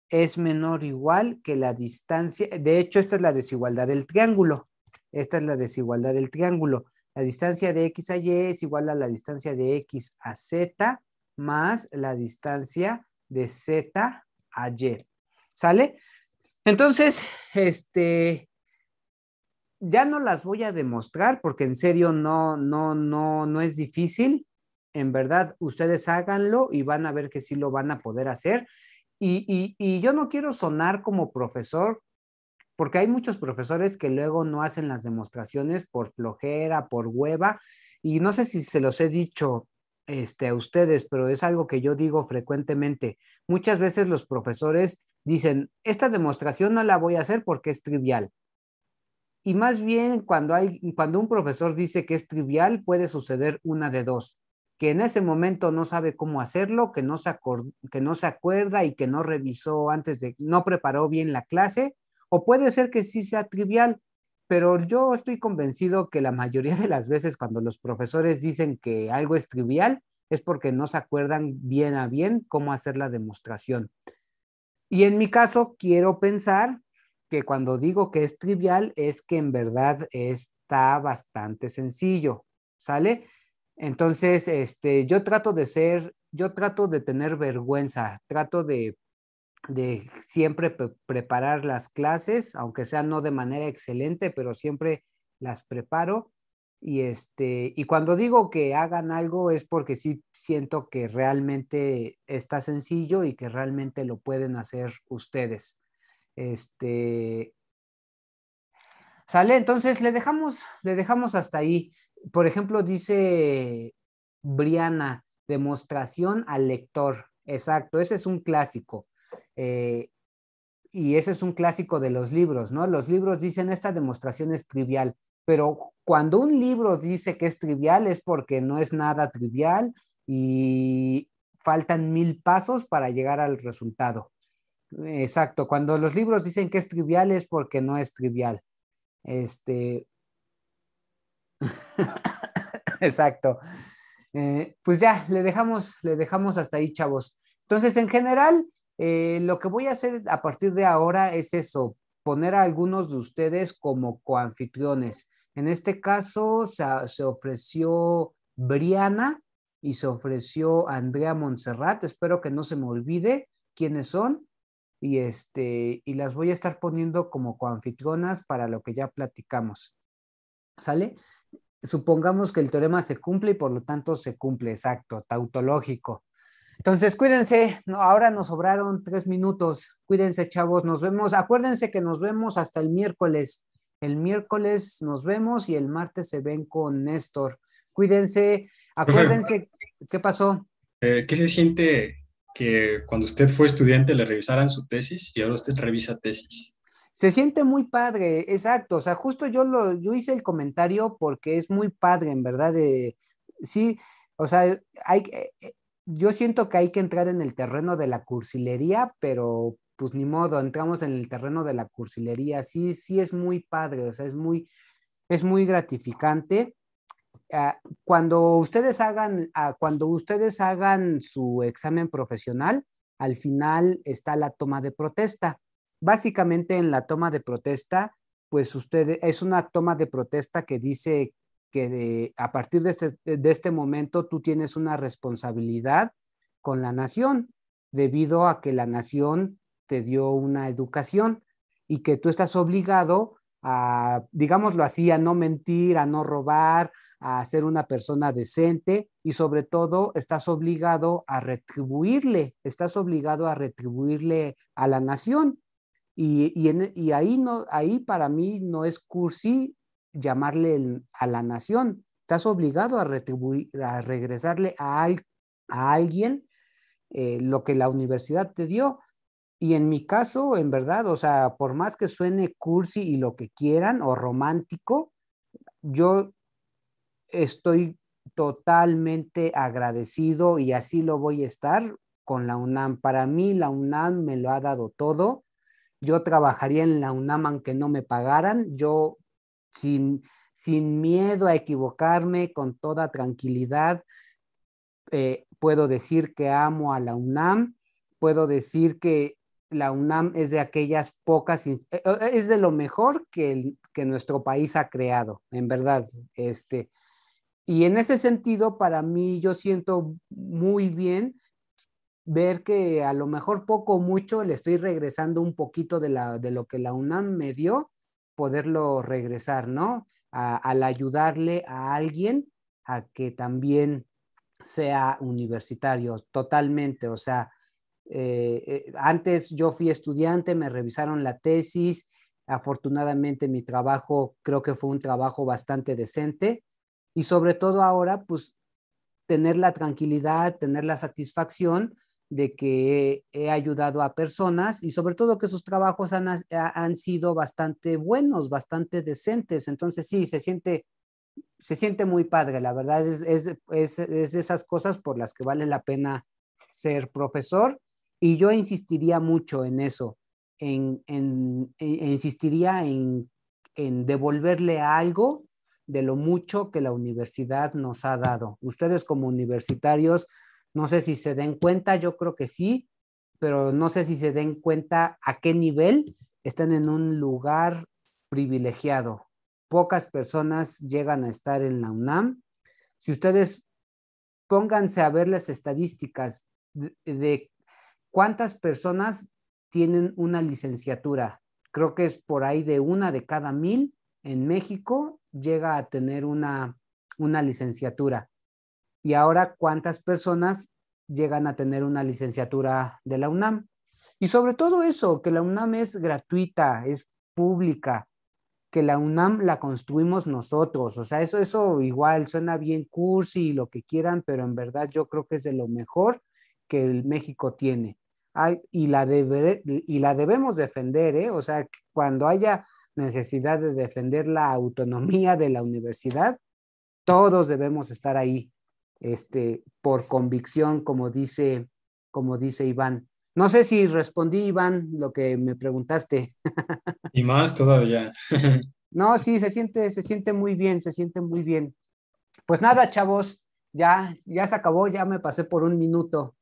es menor o igual que la distancia, de hecho esta es la desigualdad del triángulo, esta es la desigualdad del triángulo. La distancia de X a Y es igual a la distancia de X a Z más la distancia de Z a Y. ¿Sale? Entonces, este, ya no las voy a demostrar porque en serio no, no, no, no es difícil. En verdad, ustedes háganlo y van a ver que sí lo van a poder hacer. Y, yo no quiero sonar como profesor, porque hay muchos profesores que luego no hacen las demostraciones por flojera, por hueva, y no sé si se los he dicho este, a ustedes, pero es algo que yo digo frecuentemente. Muchas veces los profesores dicen, esta demostración no la voy a hacer porque es trivial. Y más bien cuando un profesor dice que es trivial, puede suceder una de dos que en ese momento no sabe cómo hacerlo, que no, se que no se acuerda y que no revisó antes de, no preparó bien la clase, o puede ser que sí sea trivial, pero yo estoy convencido que la mayoría de las veces cuando los profesores dicen que algo es trivial, es porque no se acuerdan bien a bien cómo hacer la demostración. Y en mi caso, quiero pensar que cuando digo que es trivial, es que en verdad está bastante sencillo, ¿sale? Entonces, este, yo trato de ser, yo trato de tener vergüenza, trato de, de siempre preparar las clases, aunque sea no de manera excelente, pero siempre las preparo. Y, este, y cuando digo que hagan algo es porque sí siento que realmente está sencillo y que realmente lo pueden hacer ustedes. Este, sale, entonces le dejamos, le dejamos hasta ahí por ejemplo, dice Briana, demostración al lector. Exacto, ese es un clásico. Eh, y ese es un clásico de los libros, ¿no? Los libros dicen esta demostración es trivial, pero cuando un libro dice que es trivial es porque no es nada trivial y faltan mil pasos para llegar al resultado. Exacto, cuando los libros dicen que es trivial es porque no es trivial. Este, Exacto. Eh, pues ya, le dejamos, le dejamos hasta ahí, chavos. Entonces, en general, eh, lo que voy a hacer a partir de ahora es eso, poner a algunos de ustedes como coanfitriones. En este caso, se, ofreció Briana y se ofreció Andrea Montserrat. Espero que no se me olvide quiénes son y este y las voy a estar poniendo como coanfitrionas para lo que ya platicamos. ¿Sale? supongamos que el teorema se cumple y por lo tanto se cumple, exacto, tautológico. Entonces, cuídense, ahora nos sobraron tres minutos, cuídense chavos, nos vemos, acuérdense que nos vemos hasta el miércoles, el miércoles nos vemos y el martes se ven con Néstor. Cuídense, acuérdense, ¿qué pasó? Eh, ¿Qué se siente que cuando usted fue estudiante le revisaran su tesis y ahora usted revisa tesis? Se siente muy padre, exacto. O sea, justo yo lo, yo hice el comentario porque es muy padre, en verdad. Eh, sí, o sea, hay, eh, yo siento que hay que entrar en el terreno de la cursilería, pero pues ni modo, entramos en el terreno de la cursilería. Sí, sí es muy padre, o sea, es muy, es muy gratificante. Ah, cuando ustedes hagan, ah, cuando ustedes hagan su examen profesional, al final está la toma de protesta básicamente en la toma de protesta, pues usted es una toma de protesta que dice que a partir de este, de este momento tú tienes una responsabilidad con la nación debido a que la nación te dio una educación y que tú estás obligado a, digámoslo así, a no mentir, a no robar, a ser una persona decente y sobre todo estás obligado a retribuirle, estás obligado a retribuirle a la nación. Y, ahí, para mí no es cursi llamarle a la nación. Estás obligado a, regresarle a, alguien eh, lo que la universidad te dio. Y en mi caso, en verdad, o sea, por más que suene cursi y lo que quieran o romántico, yo estoy totalmente agradecido y así lo voy a estar con la UNAM. Para mí, la UNAM me lo ha dado todo yo trabajaría en la UNAM aunque no me pagaran, yo sin, miedo a equivocarme, con toda tranquilidad, eh, puedo decir que amo a la UNAM, puedo decir que la UNAM es de aquellas pocas, eh, eh, es de lo mejor que, que nuestro país ha creado, en verdad. Este, y en ese sentido, para mí, yo siento muy bien ver que a lo mejor poco o mucho le estoy regresando un poquito de, la, de lo que la UNAM me dio, poderlo regresar, ¿no? al ayudarle a alguien a que también sea universitario, totalmente, o sea, eh, eh, antes yo fui estudiante, me revisaron la tesis, afortunadamente mi trabajo creo que fue un trabajo bastante decente y sobre todo ahora, pues, tener la tranquilidad, tener la satisfacción de que he ayudado a personas y sobre todo que sus trabajos han, han sido bastante buenos, bastante decentes. Entonces sí, se siente, se siente muy padre, la verdad es, es, es, es esas cosas por las que vale la pena ser profesor y yo insistiría mucho en eso, en, en e, insistiría en, en devolverle algo de lo mucho que la universidad nos ha dado. Ustedes como universitarios no sé si se den cuenta, yo creo que sí, pero no sé si se den cuenta a qué nivel están en un lugar privilegiado. Pocas personas llegan a estar en la UNAM. Si ustedes pónganse a ver las estadísticas de, cuántas personas tienen una licenciatura, creo que es por ahí de una de cada mil en México llega a tener una licenciatura y ahora cuántas personas llegan a tener una licenciatura de la UNAM. Y sobre todo eso, que la UNAM es gratuita, es pública, que la UNAM la construimos nosotros. O sea, eso, eso igual suena bien cursi y lo que quieran, pero en verdad yo creo que es de lo mejor que el México tiene. y, la y la debemos defender, ¿eh? O sea, cuando haya necesidad de defender la autonomía de la universidad, todos debemos estar ahí este, por convicción, como dice, como dice Iván. No sé si respondí, Iván, lo que me preguntaste. Y más todavía. No, sí, se siente, se siente muy bien, se siente muy bien. Pues nada, chavos, ya, ya se acabó, ya me pasé por un minuto.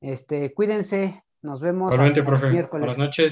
Este, cuídense, nos vemos el miércoles. Buenas noches.